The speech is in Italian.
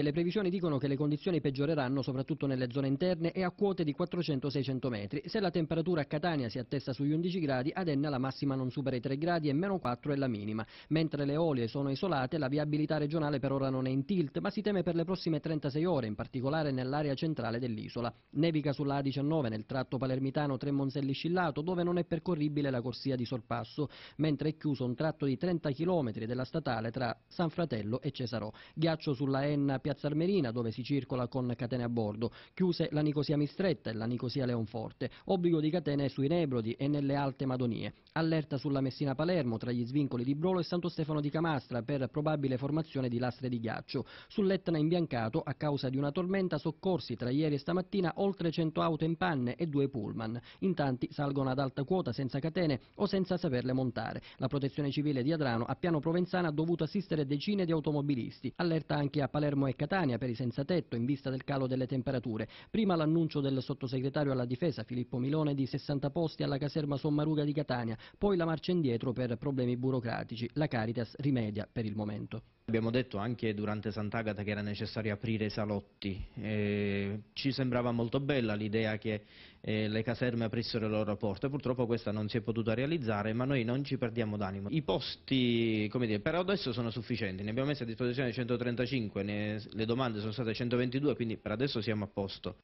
e le previsioni dicono che le condizioni peggioreranno soprattutto nelle zone interne e a quote di 400-600 metri. Se la temperatura a Catania si attesta sugli 11 gradi, ad Enna la massima non supera i 3 gradi e meno 4 è la minima. Mentre le olie sono isolate, la viabilità regionale per ora non è in tilt, ma si teme per le prossime 36 ore, in particolare nell'area centrale dell'isola. Nevica sulla A19 nel tratto palermitano Tremonselli Scillato, dove non è percorribile la corsia di sorpasso, mentre è chiuso un tratto di 30 km della statale tra San Fratello e Cesarò. Ghiaccio sulla Enna Piazza Armerina, dove si circola con catene a bordo, chiuse la Nicosia Mistretta e la Nicosia Leonforte, obbligo di catene sui Nebrodi e nelle Alte Madonie, allerta sulla Messina Palermo tra gli svincoli di Brolo e Santo Stefano di Camastra per probabile formazione di lastre di ghiaccio, sull'Etna imbiancato a causa di una tormenta soccorsi tra ieri e stamattina oltre 100 auto in panne e due pullman, in tanti salgono ad alta quota senza catene o senza saperle montare. La protezione civile di Adrano a Piano Provenzana ha dovuto assistere decine di automobilisti, allerta anche a Palermo e Catania per i senza tetto in vista del calo delle temperature. Prima l'annuncio del sottosegretario alla difesa Filippo Milone di 60 posti alla caserma Sommaruga di Catania, poi la marcia indietro per problemi burocratici. La Caritas rimedia per il momento. Abbiamo detto anche durante Sant'Agata che era necessario aprire i salotti, eh, ci sembrava molto bella l'idea che eh, le caserme aprissero le loro porte, purtroppo questa non si è potuta realizzare, ma noi non ci perdiamo d'animo. I posti, come dire, per adesso sono sufficienti, ne abbiamo messi a disposizione 135, ne, le domande sono state 122, quindi per adesso siamo a posto.